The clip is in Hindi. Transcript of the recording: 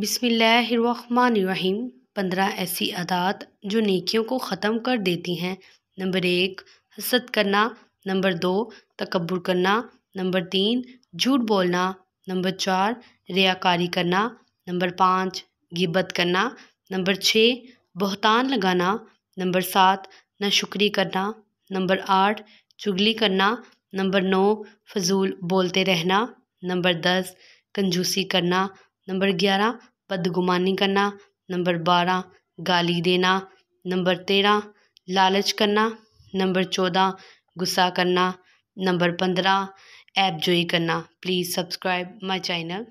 बिसमीम पंद्रह ऐसी आदात जो नेकियों को ख़त्म कर देती हैं नंबर एक हसद करना नंबर दो तकबर करना नंबर तीन झूठ बोलना नंबर चार रियाकारी करना नंबर पाँच गिबत करना नंबर छः बहतान लगाना नंबर सात नाशुक्री करना नंबर आठ चुगली करना नंबर नौ फजूल बोलते रहना नंबर दस कंजूसी करना नंबर ग्यारह बदगुमानी करना नंबर बारह गाली देना नंबर तेरह लालच करना नंबर चौदह गुस्सा करना नंबर पंद्रह ऐप जोई करना प्लीज़ सब्सक्राइब माई चैनल